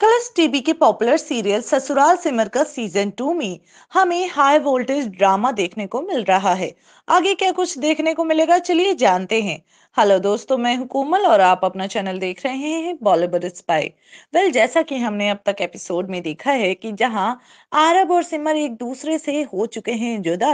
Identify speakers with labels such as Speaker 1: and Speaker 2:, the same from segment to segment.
Speaker 1: colours TV के popular serial Sasural Simar का season two में हमें हाई वोल्टेज ड्रामा देखने को मिल रहा है आगे क्या कुछ देखने को मिलेगा चलिए जानते हैं हेलो दोस्तों मैं हुकूमल और आप अपना चैनल देख रहे हैं बॉलीवुड स्पाई वेल जैसा कि हमने अब तक एपिसोड में देखा है कि जहां आरब और सिमर एक दूसरे से हो चुके हैं जुदा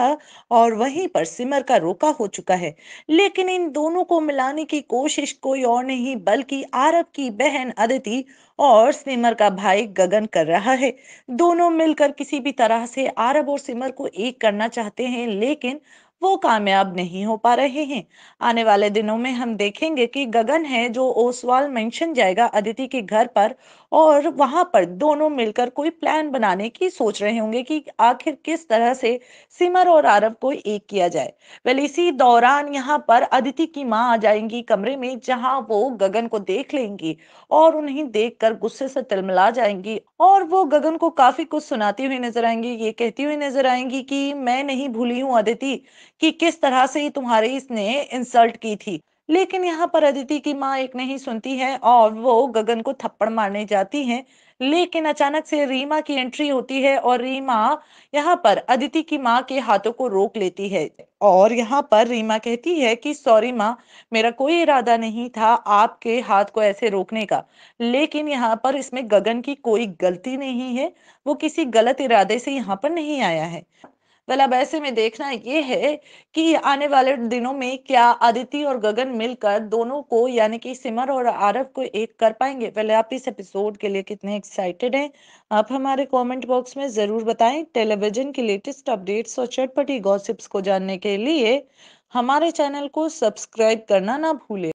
Speaker 1: और वहीं पर सिमर का रोका हो चुका है लेकिन इन दोनों को मिलाने की कोशिश कोई और नहीं बल्कि आरब की बहन अदिति और सिमर का भाई गगन कर रहा है दोनों मिलकर किसी भी तरह से आरब और सिमर को एक करना चाहते हैं लेकिन वो कामयाब नहीं हो पा रहे हैं आने वाले दिनों में हम देखेंगे कि गगन है जो ओसवाल मेंशन जाएगा अदिति के घर पर और वहां पर दोनों मिलकर कोई प्लान बनाने की सोच रहे होंगे कि आखिर किस तरह से सिमर और आरव को एक किया जाए वेल इसी दौरान यहाँ पर अदिति की माँ आ जाएंगी कमरे में जहाँ वो गगन को देख लेंगी और उन्हें देख गुस्से से तिलमिला जाएंगी और वो गगन को काफी कुछ सुनाती हुई नजर आएंगी ये कहती हुई नजर आएंगी कि मैं नहीं भूली हूँ अदिति कि किस तरह से तुम्हारे इसने इंसल्ट की थी लेकिन यहाँ पर अदिति की माँ एक नहीं सुनती है और वो गगन को थप्पड़ मारने जाती है लेकिन अचानक से रीमा की एंट्री होती है और रीमा यहाँ पर अदिति की माँ के हाथों को रोक लेती है और यहाँ पर रीमा कहती है कि सॉरी माँ मेरा कोई इरादा नहीं था आपके हाथ को ऐसे रोकने का लेकिन यहाँ पर इसमें गगन की कोई गलती नहीं है वो किसी गलत इरादे से यहाँ पर नहीं आया है वेल अब मतलब ऐसे में देखना ये है कि आने वाले दिनों में क्या आदिति और गगन मिलकर दोनों को यानी कि सिमर और आरव को एक कर पाएंगे वेल आप इस एपिसोड के लिए कितने एक्साइटेड हैं आप हमारे कमेंट बॉक्स में जरूर बताएं टेलीविजन की लेटेस्ट अपडेट्स और चटपटी गॉसिप्स को जानने के लिए हमारे चैनल को सब्सक्राइब करना ना भूलें